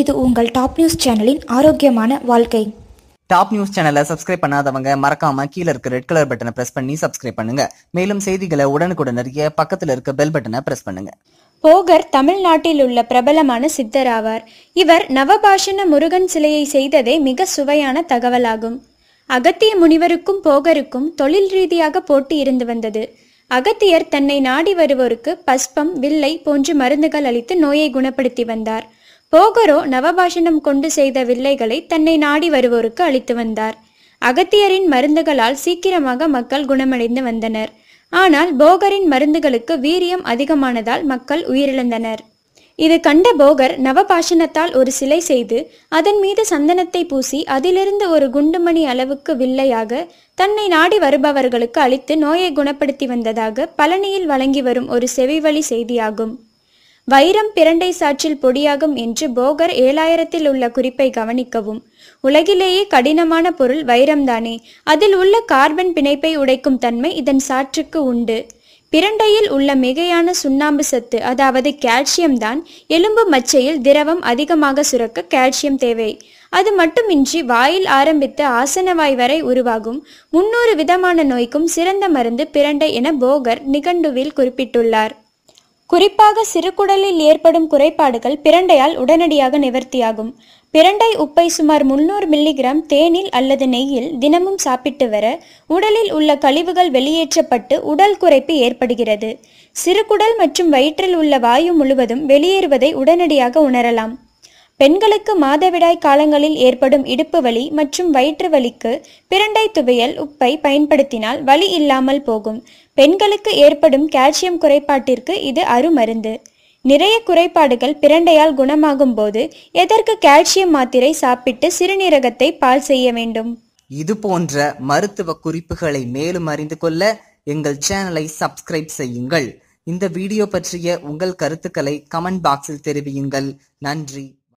இது உங்கள் top news சேனலின் ஆரோக்கியமான வாழ்க்கை டாப் நியூஸ் சேனலை சப்ஸ்கிரைப் பண்ணாதவங்க மறக்காம கீழே இருக்க ரெட் கலர் பட்டனை பிரஸ் பண்ணி சப்ஸ்கிரைப் பண்ணுங்க மேலும் செய்திகளை உடனுக்குடன் அறிய பக்கத்தில் இருக்க பெல் பட்டனை பிரஸ் பண்ணுங்க போகர் தமிழ்நாட்டில் உள்ள பிரபலமான சித்தர் ஆவார் இவர் நவபாஷண முருகன் சிலையை செய்ததே மிக சுவையான தகவலாகும் அகத்திய முனிவருக்கும் போகருக்கும் தொழில் ரீதியாக போட்டி இருந்து வந்தது அகத்தியர் தன்னை நாடி வருவோருக்கு பஸ்பம் வில்லை போன்று மருந்துகள் அளித்து நோயை குணப்படுத்தி வந்தார் போகரோ நவபாஷணம் கொண்டு செய்த வில்லைகளை தன்னை நாடி வருவோருக்கு அளித்து வந்தார் அகத்தியரின் மருந்துகளால் சீக்கிரமாக மக்கள் குணமடைந்து வந்தனர் ஆனால் போகரின் மருந்துகளுக்கு வீரியம் அதிகமானதால் மக்கள் உயிரிழந்தனர் இது கண்ட போகர் நவபாஷணத்தால் ஒரு சிலை செய்து அதன் மீது சந்தனத்தை பூசி அதிலிருந்து ஒரு குண்டுமணி அளவுக்கு வில்லையாக தன்னை நாடி வருபவர்களுக்கு அளித்து நோயை குணப்படுத்தி வந்ததாக பழனியில் வழங்கி வரும் ஒரு செவிவழி செய்தியாகும் வைரம் பிரண்டை சாற்றில் பொடியாகும் என்று போகர் ஏழாயிரத்தில் உள்ள குறிப்பை கவனிக்கவும் உலகிலேயே கடினமான பொருள் வைரம்தானே அதில் உள்ள கார்பன் பிணைப்பை உடைக்கும் தன்மை இதன் சாற்றுக்கு உண்டு பிரண்டையில் உள்ள மிகையான சுண்ணாம்பு சத்து அதாவது கால்சியம் தான் எலும்பு மச்சையில் திரவம் அதிகமாக சுரக்க கால்சியம் தேவை அது மட்டுமின்றி வாயில் ஆரம்பித்து ஆசனவாய் வரை உருவாகும் முன்னூறு விதமான நோய்க்கும் சிறந்த மருந்து பிரண்டை என போகர் நிகண்டுவில் குறிப்பிட்டுள்ளார் குறிப்பாக சிறுகுடலில் ஏற்படும் குறைபாடுகள் பிரண்டையால் உடனடியாக நிவர்த்தியாகும் பிரண்டை உப்பை சுமார் முன்னூறு மில்லிகிராம் தேனில் அல்லது நெய்யில் தினமும் சாப்பிட்டு வர உடலில் உள்ள கழிவுகள் வெளியேற்றப்பட்டு உடல் குறைப்பு ஏற்படுகிறது சிறுகுடல் மற்றும் வயிற்றில் உள்ள வாயு முழுவதும் வெளியேறுவதை உடனடியாக உணரலாம் பெண்களுக்கு மாதவிடாய் காலங்களில் ஏற்படும் இடுப்பு வலி மற்றும் வயிற்று வலிக்கு பிரண்டை துவையல் உப்பை பயன்படுத்தினால் வலி இல்லாமல் போகும் பெண்களுக்கு ஏற்படும் கால்சியம் குறைபாட்டிற்கு இது அருமருந்து நிறைய குறைபாடுகள் பிரண்டையால் குணமாகும் போது எதற்கு கால்சியம் மாத்திரை சாப்பிட்டு சிறுநீரகத்தை பால் செய்ய வேண்டும் இது போன்ற மருத்துவ குறிப்புகளை மேலும் அறிந்து கொள்ள எங்கள் சேனலை சப்ஸ்கிரைப் செய்யுங்கள் இந்த வீடியோ பற்றிய உங்கள் கருத்துக்களை கமெண்ட் பாக்ஸில் தெரிவியுங்கள் நன்றி